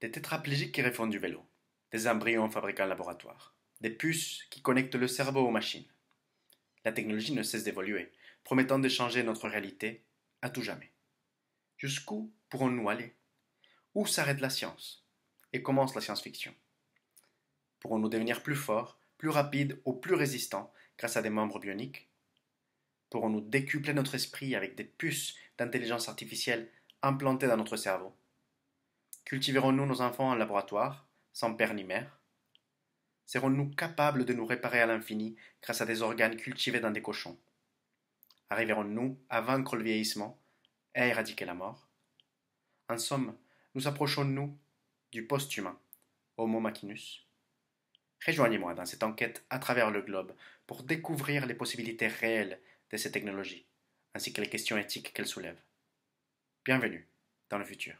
des tétraplégiques qui refont du vélo, des embryons fabriqués en laboratoire, des puces qui connectent le cerveau aux machines. La technologie ne cesse d'évoluer, promettant de changer notre réalité à tout jamais. Jusqu'où pourrons-nous aller Où s'arrête la science Et commence la science-fiction Pourrons-nous devenir plus forts, plus rapides ou plus résistants grâce à des membres bioniques Pourrons-nous décupler notre esprit avec des puces d'intelligence artificielle implantées dans notre cerveau Cultiverons-nous nos enfants en laboratoire, sans père ni mère Serons-nous capables de nous réparer à l'infini grâce à des organes cultivés dans des cochons Arriverons-nous à vaincre le vieillissement et à éradiquer la mort En somme, nous approchons-nous du post-humain, Homo machinus Rejoignez-moi dans cette enquête à travers le globe pour découvrir les possibilités réelles de ces technologies, ainsi que les questions éthiques qu'elles soulèvent. Bienvenue dans le futur.